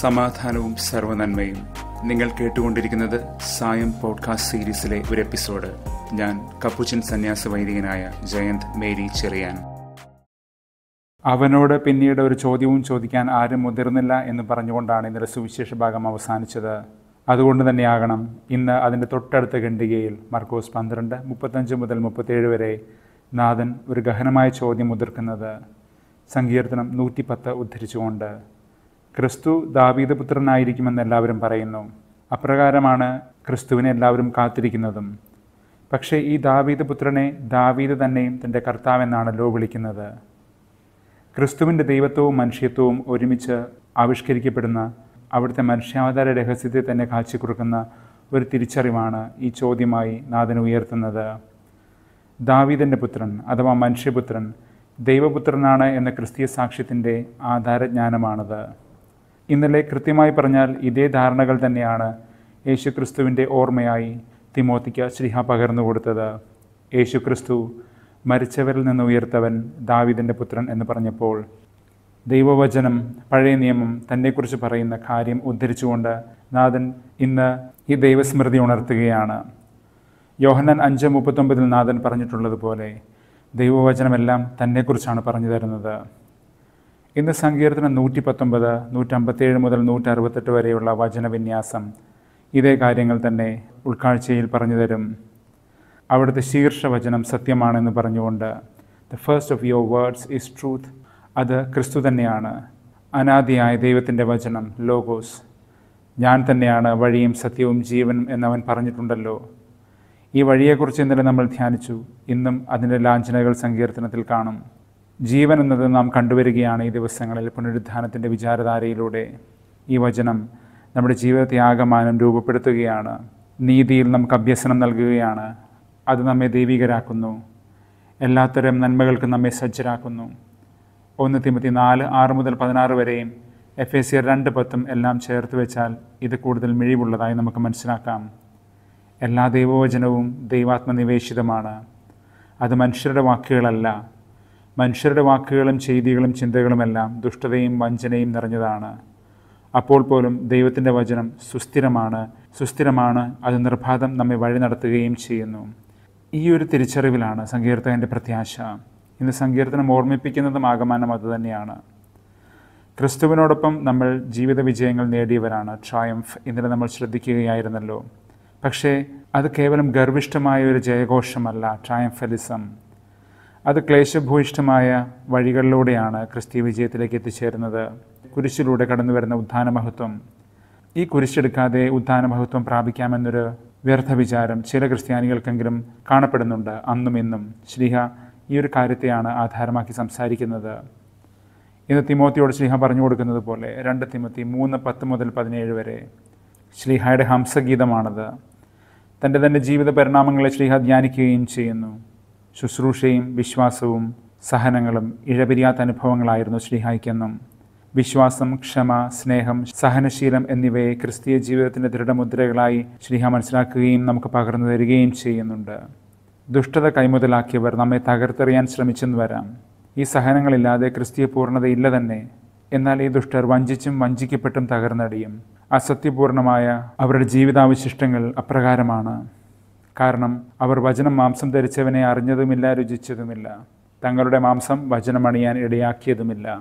സമാധാനവും സർവനന്മയും നിങ്ങൾ കേട്ടുകൊണ്ടിരിക്കുന്നത് സായം പോഡ്കാസ്റ്റ് സീരീസിലെ ഒരു എപ്പിസോഡ് ഞാൻ കപ്പുച്ചൻ സന്യാസ വൈദികനായ ജയന്ത് മേരി ചെറിയാൻ അവനോട് പിന്നീട് ഒരു ചോദ്യവും ചോദിക്കാൻ ആരും മുതിർന്നില്ല എന്ന് പറഞ്ഞുകൊണ്ടാണ് ഇന്നലെ സുവിശേഷ ഭാഗം അവസാനിച്ചത് അതുകൊണ്ട് തന്നെയാകണം ഇന്ന് അതിൻ്റെ തൊട്ടടുത്ത ഖണ്ഡികയിൽ മർക്കോസ് പന്ത്രണ്ട് മുപ്പത്തഞ്ച് മുതൽ മുപ്പത്തേഴ് വരെ നാഥൻ ഒരു ഗഹനമായ ചോദ്യം മുതിർക്കുന്നത് സങ്കീർത്തനം നൂറ്റിപ്പത്ത് ഉദ്ധരിച്ചുകൊണ്ട് ക്രിസ്തു ദാവീദ പുത്രനായിരിക്കുമെന്ന് എല്ലാവരും പറയുന്നു അപ്രകാരമാണ് ക്രിസ്തുവിനെ എല്ലാവരും കാത്തിരിക്കുന്നതും പക്ഷേ ഈ ദാവീദ പുത്രനെ ദാവീദ് തന്നെയും തൻ്റെ കർത്താവെന്നാണല്ലോ വിളിക്കുന്നത് ക്രിസ്തുവിൻ്റെ ദൈവത്വവും മനുഷ്യത്വവും ഒരുമിച്ച് ആവിഷ്കരിക്കപ്പെടുന്ന അവിടുത്തെ മനുഷ്യാവതാര രഹസ്യത്തെ തന്നെ കൊടുക്കുന്ന ഒരു തിരിച്ചറിവാണ് ഈ ചോദ്യമായി നാഥന് ഉയർത്തുന്നത് ദാവീദൻ്റെ പുത്രൻ അഥവാ മനുഷ്യപുത്രൻ ദൈവപുത്രനാണ് എന്ന ക്രിസ്തീയ സാക്ഷ്യത്തിൻ്റെ ആധാരജ്ഞാനമാണത് ഇന്നലെ കൃത്യമായി പറഞ്ഞാൽ ഇതേ ധാരണകൾ തന്നെയാണ് യേശുക്രിസ്തുവിൻ്റെ ഓർമ്മയായി തിമോത്തിക്ക ശ്രീഹ പകർന്നു കൊടുത്തത് യേശുക്രിസ്തു മരിച്ചവരിൽ നിന്ന് ഉയർത്തവൻ ദാവിദിൻ്റെ പുത്രൻ എന്ന് പറഞ്ഞപ്പോൾ ദൈവവചനം പഴയ നിയമം തന്നെക്കുറിച്ച് പറയുന്ന കാര്യം ഉദ്ധരിച്ചുകൊണ്ട് നാഥൻ ഇന്ന് ഈ ദൈവസ്മൃതി ഉണർത്തുകയാണ് യോഹനൻ അഞ്ച് മുപ്പത്തൊമ്പതിൽ നാഥൻ പറഞ്ഞിട്ടുള്ളതുപോലെ ദൈവവചനമെല്ലാം തന്നെക്കുറിച്ചാണ് പറഞ്ഞു തരുന്നത് ഇന്ന് സങ്കീർത്തനം നൂറ്റി പത്തൊമ്പത് നൂറ്റമ്പത്തേഴ് മുതൽ നൂറ്ററുപത്തെട്ട് വരെയുള്ള വചനവിന്യാസം ഇതേ കാര്യങ്ങൾ തന്നെ ഉൾക്കാഴ്ചയിൽ പറഞ്ഞു തരും അവിടുത്തെ ശീർഷവചനം സത്യമാണെന്ന് പറഞ്ഞുകൊണ്ട് the first of your words is truth അത് ക്രിസ്തു തന്നെയാണ് അനാദിയായ ദൈവത്തിൻ്റെ വചനം ലോഗോസ് ഞാൻ തന്നെയാണ് വഴിയും സത്യവും ജീവനും എന്നവൻ പറഞ്ഞിട്ടുണ്ടല്ലോ ഈ വഴിയെക്കുറിച്ച് ഇന്നലെ നമ്മൾ ധ്യാനിച്ചു ഇന്നും അതിൻ്റെ ലാഞ്ചനകൾ സങ്കീർത്തനത്തിൽ കാണും ജീവൻ എന്നത് നാം കണ്ടുവരികയാണ് ഈ ദിവസങ്ങളിൽ പുനരുദ്ധാനത്തിൻ്റെ വിചാരധാരയിലൂടെ ഈ വചനം നമ്മുടെ ജീവിതത്തെ ആകമാനം രൂപപ്പെടുത്തുകയാണ് നീതിയിൽ നമുക്ക് അഭ്യസനം നൽകുകയാണ് അത് നമ്മെ ദൈവീകരാക്കുന്നു എല്ലാത്തരം നന്മകൾക്കും നമ്മെ സജ്ജരാക്കുന്നു ഒന്ന് തിമത്തി നാല് ആറ് മുതൽ പതിനാറ് വരെയും എഫ് എ സി രണ്ട് പത്തും എല്ലാം ചേർത്ത് വെച്ചാൽ ഇത് കൂടുതൽ മിഴിവുള്ളതായി നമുക്ക് മനസ്സിലാക്കാം എല്ലാ ദൈവവചനവും ദൈവാത്മനിവേശിതമാണ് അത് മനുഷ്യരുടെ വാക്കുകളല്ല മനുഷ്യരുടെ വാക്കുകളും ചെയ്തികളും ചിന്തകളുമെല്ലാം ദുഷ്ടതയും വഞ്ചനയും നിറഞ്ഞതാണ് അപ്പോൾ പോലും ദൈവത്തിൻ്റെ വചനം സുസ്ഥിരമാണ് സുസ്ഥിരമാണ് അത് നിർബാധം നമ്മെ വഴി നടത്തുകയും ചെയ്യുന്നു ഈ ഒരു തിരിച്ചറിവിലാണ് സങ്കീർത്തകൻ്റെ പ്രത്യാശ ഇന്ന് സങ്കീർത്തനം ഓർമ്മിപ്പിക്കുന്നതും ആകമാനം അതുതന്നെയാണ് ക്രിസ്തുവിനോടൊപ്പം നമ്മൾ ജീവിത വിജയങ്ങൾ നേടിയവരാണ് ട്രയംഫ് ഇന്നലെ നമ്മൾ ശ്രദ്ധിക്കുകയായിരുന്നല്ലോ പക്ഷേ അത് കേവലം ഗർവിഷ്ഠമായ ഒരു ജയഘോഷമല്ല ട്രയംഫലിസം അത് ക്ലേശഭൂയിഷ്ഠമായ വഴികളിലൂടെയാണ് ക്രിസ്തീ വിജയത്തിലേക്ക് എത്തിച്ചേരുന്നത് കുരിശിലൂടെ കടന്നു വരുന്ന ഉദ്ധാന മഹത്വം ഈ കുരിശെടുക്കാതെ ഉദ്ധാന മഹത്വം പ്രാപിക്കാമെന്നൊരു വ്യർത്ഥ വിചാരം ചില ക്രിസ്ത്യാനികൾക്കെങ്കിലും കാണപ്പെടുന്നുണ്ട് അന്നും ഇന്നും ശ്രീഹ ഈ ഒരു കാര്യത്തെയാണ് ആധാരമാക്കി സംസാരിക്കുന്നത് ഇന്ന് തിമോത്തിയോട് ശ്രീഹ പറഞ്ഞു കൊടുക്കുന്നത് പോലെ രണ്ട് തിമത്തി മൂന്ന് പത്ത് മുതൽ പതിനേഴ് വരെ ശ്രീഹയുടെ ഹംസഗീതമാണത് തൻ്റെ തൻ്റെ ജീവിത പരിണാമങ്ങളെ ശ്രീഹ ധ്യാനിക്കുകയും ചെയ്യുന്നു ശുശ്രൂഷയും വിശ്വാസവും സഹനങ്ങളും ഇഴപിരിയാത്ത അനുഭവങ്ങളായിരുന്നു ശ്രീഹായിക്കെന്നും വിശ്വാസം ക്ഷമ സ്നേഹം സഹനശീലം എന്നിവയെ ക്രിസ്തീയ ജീവിതത്തിൻ്റെ ദൃഢമുദ്രകളായി ശ്രീഹ മനസ്സിലാക്കുകയും നമുക്ക് പകർന്നു തരികയും ചെയ്യുന്നുണ്ട് ദുഷ്ടത കൈമുതലാക്കിയവർ നമ്മെ തകർത്തെറിയാൻ ശ്രമിച്ചെന്ന് വരാം ഈ സഹനങ്ങളില്ലാതെ ക്രിസ്തീയ പൂർണ്ണതയില്ല തന്നെ എന്നാൽ ഈ ദുഷ്ടർ വഞ്ചിച്ചും വഞ്ചിക്കപ്പെട്ടും തകർന്നടിയും അസത്യപൂർണമായ അവരുടെ ജീവിതാവശിഷ്ടങ്ങൾ അപ്രകാരമാണ് കാരണം അവർ വചനം മാംസം ധരിച്ചവനെ അറിഞ്ഞതുമില്ല രുചിച്ചതുമില്ല തങ്ങളുടെ മാംസം വചനമണിയാൻ ഇടയാക്കിയതുമില്ല